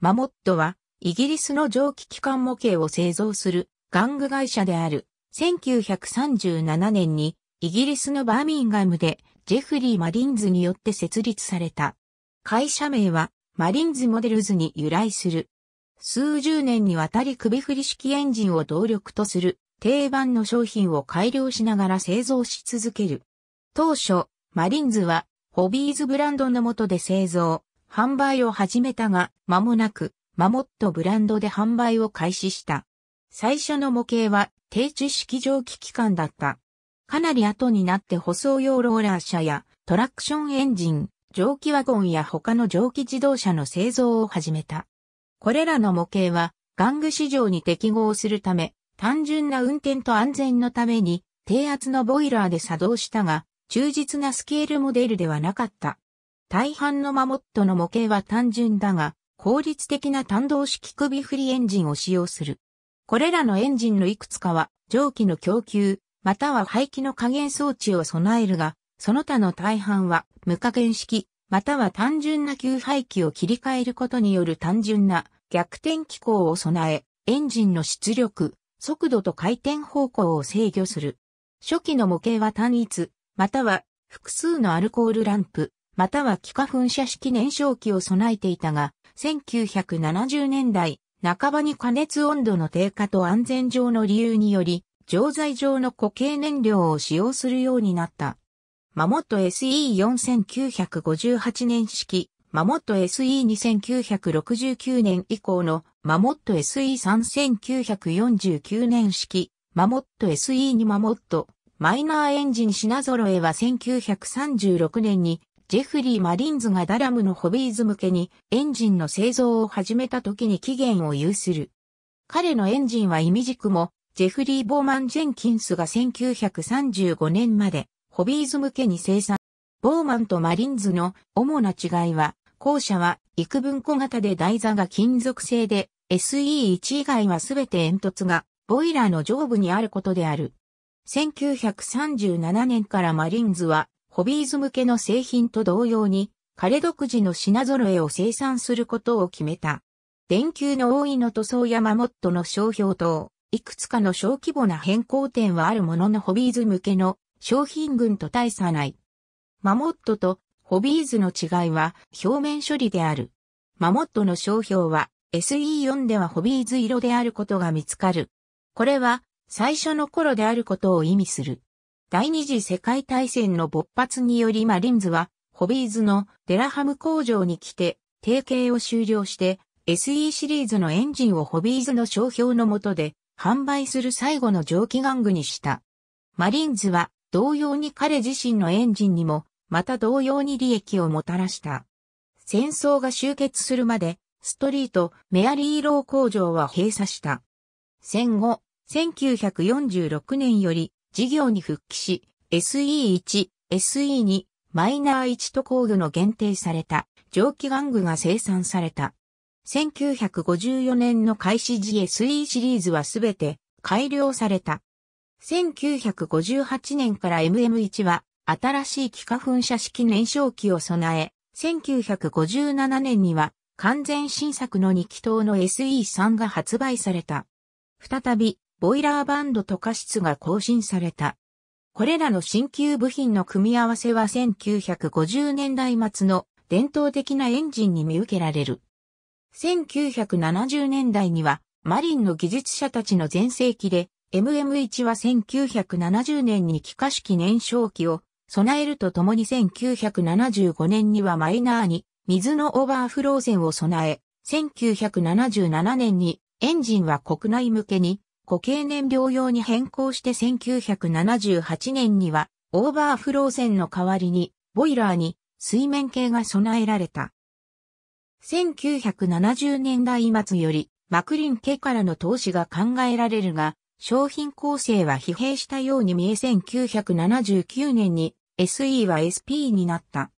マモットは、イギリスの蒸気機関模型を製造する玩具会社である。1937年にイギリスのバーミンガムでジェフリー・マリンズによって設立された。会社名はマリンズモデルズに由来する。数十年にわたり首振り式エンジンを動力とする定番の商品を改良しながら製造し続ける。当初、マリンズはホビーズブランドの下で製造、販売を始めたが、間もなく、マモットブランドで販売を開始した。最初の模型は低知式蒸気機関だった。かなり後になって舗装用ローラー車やトラクションエンジン、蒸気ワゴンや他の蒸気自動車の製造を始めた。これらの模型は玩具市場に適合するため、単純な運転と安全のために低圧のボイラーで作動したが、忠実なスケールモデルではなかった。大半のマモットの模型は単純だが、効率的な単動式首振りエンジンを使用する。これらのエンジンのいくつかは、蒸気の供給、または排気の加減装置を備えるが、その他の大半は無加減式、または単純な給排気を切り替えることによる単純な逆転機構を備え、エンジンの出力、速度と回転方向を制御する。初期の模型は単一、または複数のアルコールランプ、または気化噴射式燃焼器を備えていたが、1970年代半ばに加熱温度の低下と安全上の理由により、錠剤上の固形燃料を使用するようになった。マモット SE4958 年式、マモット SE2969 年以降のマモット SE3949 年式、マモット SE2 マモット、マイナーエンジン品揃えは1936年にジェフリー・マリンズがダラムのホビーズ向けにエンジンの製造を始めた時に期限を有する。彼のエンジンは意味軸も、ジェフリー・ボーマン・ジェンキンスが1935年まで、ホビーズ向けに生産。ボーマンとマリンズの主な違いは、後者は幾分小型で台座が金属製で、SE1 以外はすべて煙突が、ボイラーの上部にあることである。1937年からマリンズはホビーズ向けの製品と同様に、彼独自の品揃えを生産することを決めた。電球の多いの塗装やマモットの商標等、いくつかの小規模な変更点はあるもののホビーズ向けの商品群と大差ない。マモットとホビーズの違いは表面処理である。マモットの商標は SE4 ではホビーズ色であることが見つかる。これは最初の頃であることを意味する。第二次世界大戦の勃発によりマリンズは、ホビーズのデラハム工場に来て、提携を終了して、SE シリーズのエンジンをホビーズの商標の下で、販売する最後の蒸気玩具にした。マリンズは、同様に彼自身のエンジンにも、また同様に利益をもたらした。戦争が終結するまで、ストリート、メアリーロー工場は閉鎖した。戦後、1946年より事業に復帰し、SE1、SE2、マイナー1と高度の限定された蒸気玩具が生産された。1954年の開始時 SE シリーズはすべて改良された。1958年から MM1 は新しい気化噴射式燃焼機を備え、1957年には完全新作の2気筒の SE3 が発売された。再びボイラーバンドと加湿が更新された。これらの新旧部品の組み合わせは1950年代末の伝統的なエンジンに見受けられる。1970年代にはマリンの技術者たちの前世紀で MM1 は1970年に気化式燃焼機を備えるとともに1975年にはマイナーに水のオーバーフローゼンを備え、1977年にエンジンは国内向けに固形燃料用に変更して1978年にはオーバーフロー線の代わりにボイラーに水面系が備えられた。1970年代末よりマクリン家からの投資が考えられるが、商品構成は疲弊したように見え1979年に SE は SP になった。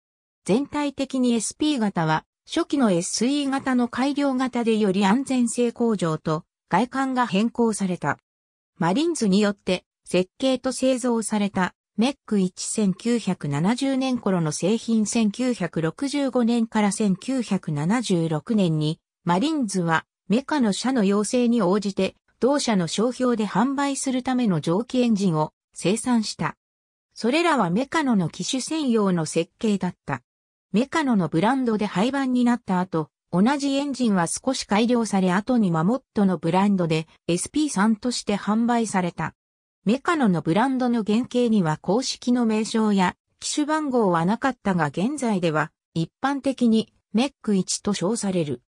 全体的に SP 型は初期の SE 型の改良型でより安全性向上と外観が変更された。マリンズによって設計と製造されたメック1970年頃の製品1965年から1976年にマリンズはメカの社の要請に応じて同社の商標で販売するための蒸気エンジンを生産した。それらはメカノの機種専用の設計だった。メカノのブランドで廃盤になった後、同じエンジンは少し改良され後にマモットのブランドで SP3 として販売された。メカノのブランドの原型には公式の名称や機種番号はなかったが現在では一般的にメック1と称される。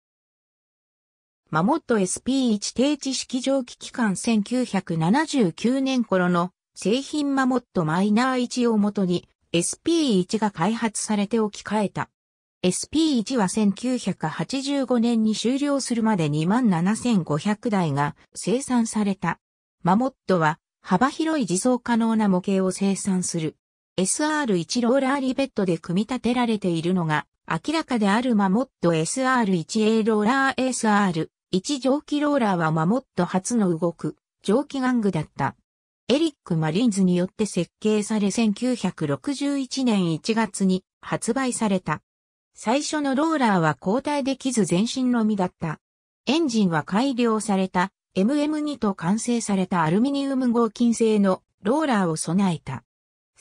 マモット SP1 定置式蒸気機関1979年頃の製品マモットマイナー1をもとに SP1 が開発されて置き換えた。SP1 は1985年に終了するまで27,500台が生産された。マモットは幅広い自走可能な模型を生産する。SR1 ローラーリベットで組み立てられているのが明らかであるマモット SR1A ローラー SR1 蒸気ローラーはマモット初の動く蒸気玩具だった。エリック・マリンズによって設計され1961年1月に発売された。最初のローラーは交代できず前身のみだった。エンジンは改良された MM2 と完成されたアルミニウム合金製のローラーを備えた。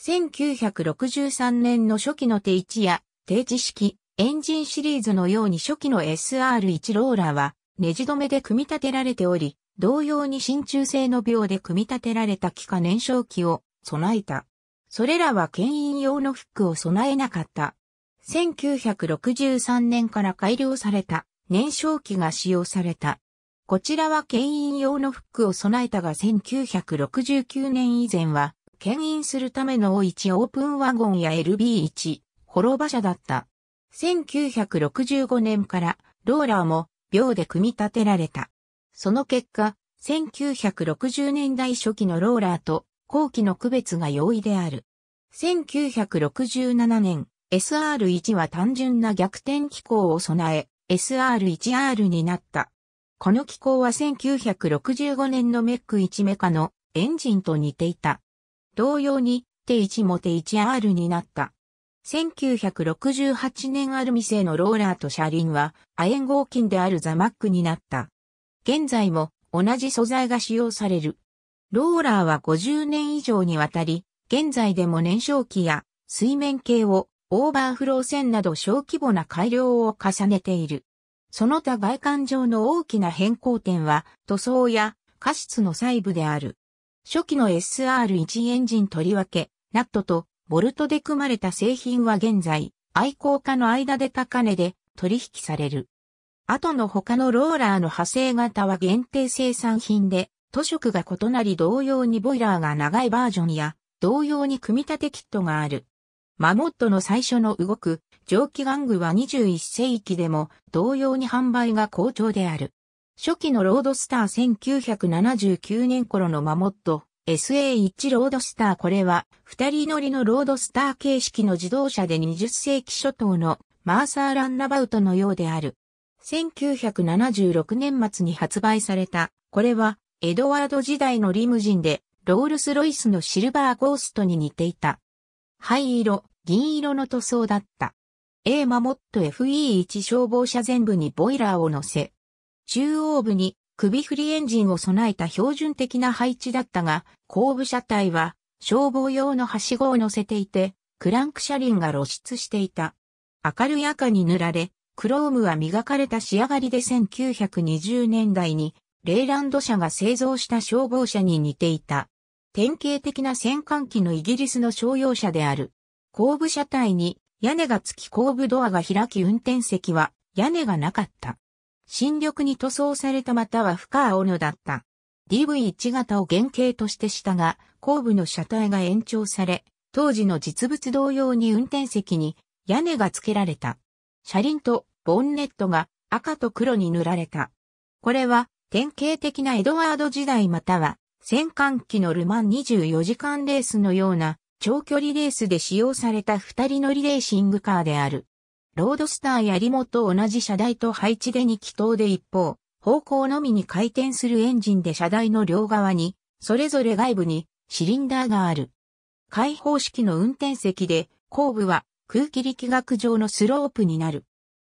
1963年の初期の定置や定置式エンジンシリーズのように初期の SR1 ローラーはネジ止めで組み立てられており、同様に真鍮製の秒で組み立てられた気化燃焼器を備えた。それらは牽引用のフックを備えなかった。1963年から改良された燃焼機が使用された。こちらは牽引用のフックを備えたが1969年以前は、牽引するための O1 オープンワゴンや LB1、滅場車だった。1965年からローラーも秒で組み立てられた。その結果、1960年代初期のローラーと後期の区別が容易である。1967年、SR1 は単純な逆転機構を備え、SR1R になった。この機構は1965年のメック1メカのエンジンと似ていた。同様に、t 1も t 1R になった。1968年アルミ製のローラーと車輪は亜鉛合金であるザマックになった。現在も同じ素材が使用される。ローラーは50年以上にわたり、現在でも燃焼器や水面計をオーバーフロー線など小規模な改良を重ねている。その他外観上の大きな変更点は塗装や過失の細部である。初期の SR1 エンジンとりわけ、ナットとボルトで組まれた製品は現在、愛好家の間で高値で取引される。後の他のローラーの派生型は限定生産品で、塗色が異なり同様にボイラーが長いバージョンや、同様に組み立てキットがある。マモットの最初の動く蒸気玩具は21世紀でも同様に販売が好調である。初期のロードスター1979年頃のマモット SA1 ロードスターこれは二人乗りのロードスター形式の自動車で20世紀初頭のマーサーランナバウトのようである。1976年末に発売された、これはエドワード時代のリムジンでロールスロイスのシルバーゴーストに似ていた。灰色、銀色の塗装だった。A マモット FE1 消防車全部にボイラーを乗せ、中央部に首振りエンジンを備えた標準的な配置だったが、後部車体は消防用のはしごを乗せていて、クランク車輪が露出していた。明るい赤に塗られ、クロームは磨かれた仕上がりで1920年代に、レーランド社が製造した消防車に似ていた。典型的な戦艦機のイギリスの商用車である。後部車体に屋根が付き後部ドアが開き運転席は屋根がなかった。新緑に塗装されたまたは深青のだった。DV1 型を原型としてしたが、後部の車体が延長され、当時の実物同様に運転席に屋根が付けられた。車輪とボンネットが赤と黒に塗られた。これは典型的なエドワード時代または戦艦機のルマン24時間レースのような長距離レースで使用された二人乗りレーシングカーである。ロードスターやリモと同じ車台と配置で2気筒で一方、方向のみに回転するエンジンで車台の両側に、それぞれ外部にシリンダーがある。開放式の運転席で、後部は空気力学上のスロープになる。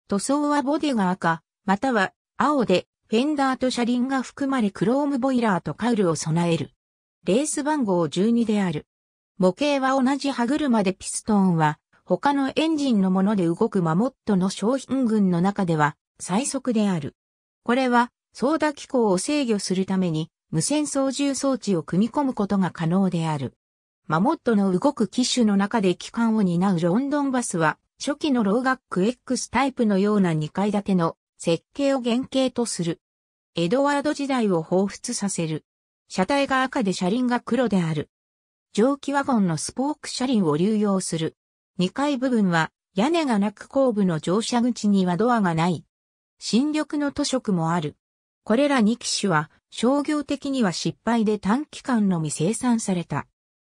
塗装はボディが赤、または青で、フェンダーと車輪が含まれクロームボイラーとカウルを備える。レース番号12である。模型は同じ歯車でピストンは、他のエンジンのもので動くマモットの商品群の中では最速である。これは、操舵機構を制御するために、無線操縦装置を組み込むことが可能である。マモットの動く機種の中で機関を担うロンドンバスは、初期のローガック X タイプのような2階建ての設計を原型とする。エドワード時代を彷彿させる。車体が赤で車輪が黒である。蒸気ワゴンのスポーク車輪を流用する。2階部分は屋根がなく後部の乗車口にはドアがない。新緑の図色もある。これら2機種は商業的には失敗で短期間のみ生産された。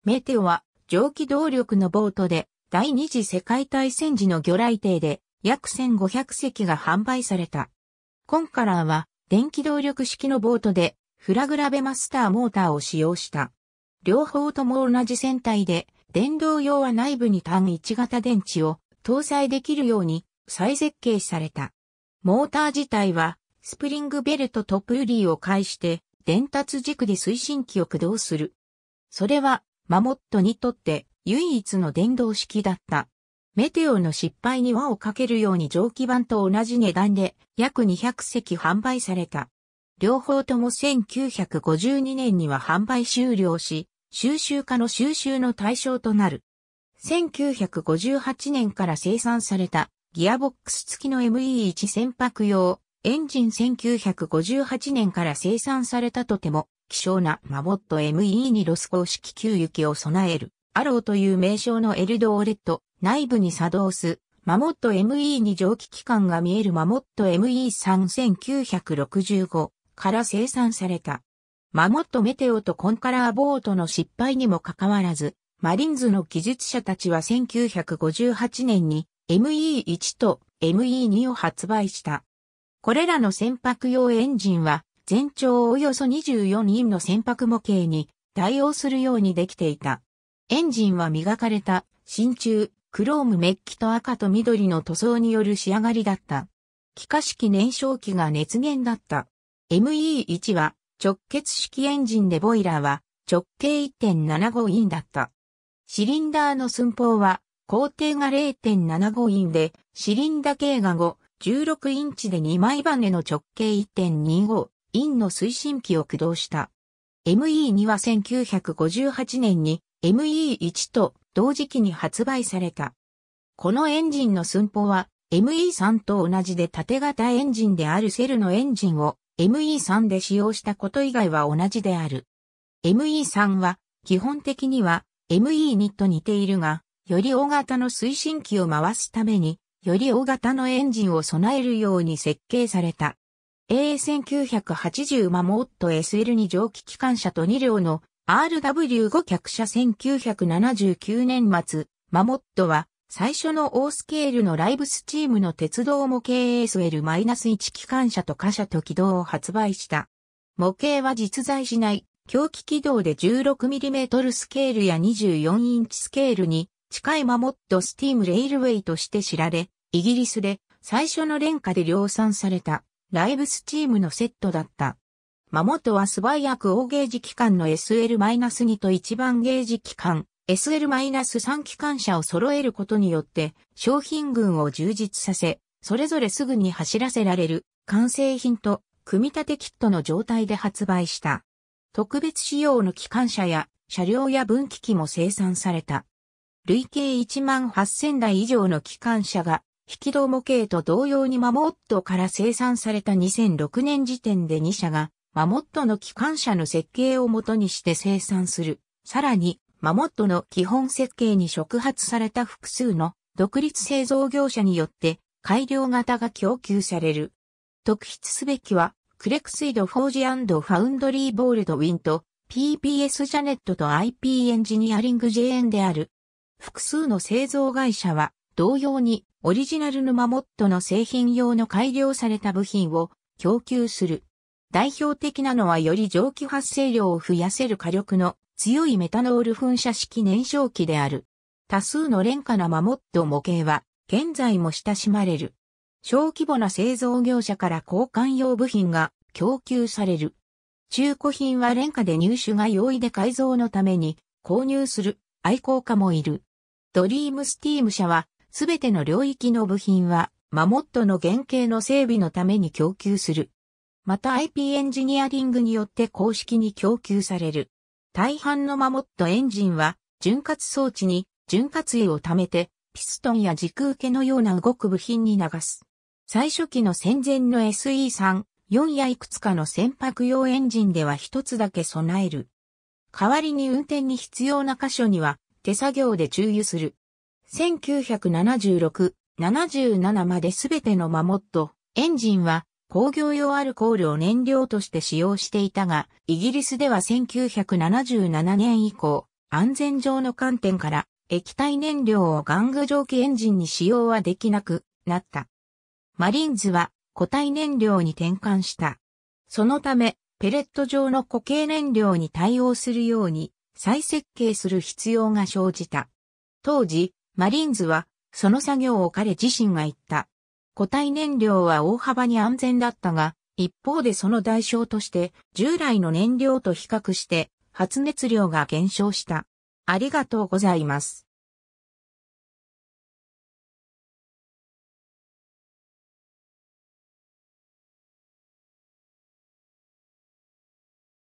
メテオは蒸気動力のボートで第二次世界大戦時の魚雷艇で約1500隻が販売された。コンカラーは電気動力式のボートでフラグラベマスターモーターを使用した。両方とも同じ船体で、電動用は内部に単一型電池を搭載できるように再設計された。モーター自体は、スプリングベルトとプーリーを介して、伝達軸で推進機を駆動する。それは、マモットにとって唯一の電動式だった。メテオの失敗に輪をかけるように蒸気版と同じ値段で約200隻販売された。両方とも1952年には販売終了し、収集家の収集の対象となる。1958年から生産されたギアボックス付きの ME1 船舶用エンジン1958年から生産されたとても希少なマボット ME2 ロス公式給油機を備えるアローという名称のエルドオレット内部に作動すマモット ME2 蒸気機関が見えるマモット ME3965 から生産された。マモット・メテオとコンカラーボートの失敗にもかかわらず、マリンズの技術者たちは1958年に ME1 と ME2 を発売した。これらの船舶用エンジンは全長およそ24人の船舶模型に対応するようにできていた。エンジンは磨かれた真鍮、クロームメッキと赤と緑の塗装による仕上がりだった。気化式燃焼器が熱源だった。ME1 は直結式エンジンでボイラーは直径1.75インだった。シリンダーの寸法は工程が0.75インで、シリンダ径が5、16インチで2枚バネの直径1.25インの推進機を駆動した。ME2 は1958年に ME1 と同時期に発売された。このエンジンの寸法は ME3 と同じで縦型エンジンであるセルのエンジンを ME3 で使用したこと以外は同じである。ME3 は基本的には ME2 と似ているが、より大型の推進機を回すために、より大型のエンジンを備えるように設計された。A1980 マモット SL2 蒸気機関車と2両の RW5 客車1979年末、マモットは最初のオースケールのライブスチームの鉄道模型 ASL-1 機関車と貨車と軌道を発売した。模型は実在しない狂気軌道で 16mm スケールや24インチスケールに近いマモットスティームレイルウェイとして知られ、イギリスで最初の廉価で量産されたライブスチームのセットだった。マモットは素早く大ゲージ機関の SL-2 と一番ゲージ機関 SL-3 機関車を揃えることによって商品群を充実させ、それぞれすぐに走らせられる完成品と組み立てキットの状態で発売した。特別仕様の機関車や車両や分岐器も生産された。累計1万8000台以上の機関車が、引き戸模型と同様にマモットから生産された2006年時点で2社が、マモットの機関車の設計をもとにして生産する。さらに、マモットの基本設計に触発された複数の独立製造業者によって改良型が供給される。特筆すべきは、クレクスイド・フォージファウンドリー・ボールド・ウィンと PPS ジャネットと IP エンジニアリング JN である。複数の製造会社は同様にオリジナルのマモットの製品用の改良された部品を供給する。代表的なのはより蒸気発生量を増やせる火力の強いメタノール噴射式燃焼器である。多数の廉価なマモット模型は、現在も親しまれる。小規模な製造業者から交換用部品が供給される。中古品は廉価で入手が容易で改造のために購入する愛好家もいる。ドリームスティーム社はすべての領域の部品はマモットの原型の整備のために供給する。また IP エンジニアリングによって公式に供給される。大半のマモットエンジンは、潤滑装置に潤滑油を貯めて、ピストンや軸受けのような動く部品に流す。最初期の戦前の SE3、4やいくつかの船舶用エンジンでは一つだけ備える。代わりに運転に必要な箇所には手作業で注油する。1976、77まで全てのマモット、エンジンは工業用アルコールを燃料として使用していたが、イギリスでは1977年以降、安全上の観点から液体燃料を玩具蒸気エンジンに使用はできなくなった。マリンズは固体燃料に転換した。そのため、ペレット状の固形燃料に対応するように再設計する必要が生じた。当時、マリンズはその作業を彼自身が言った。固体燃料は大幅に安全だったが、一方でその代償として従来の燃料と比較して発熱量が減少した。ありがとうございます。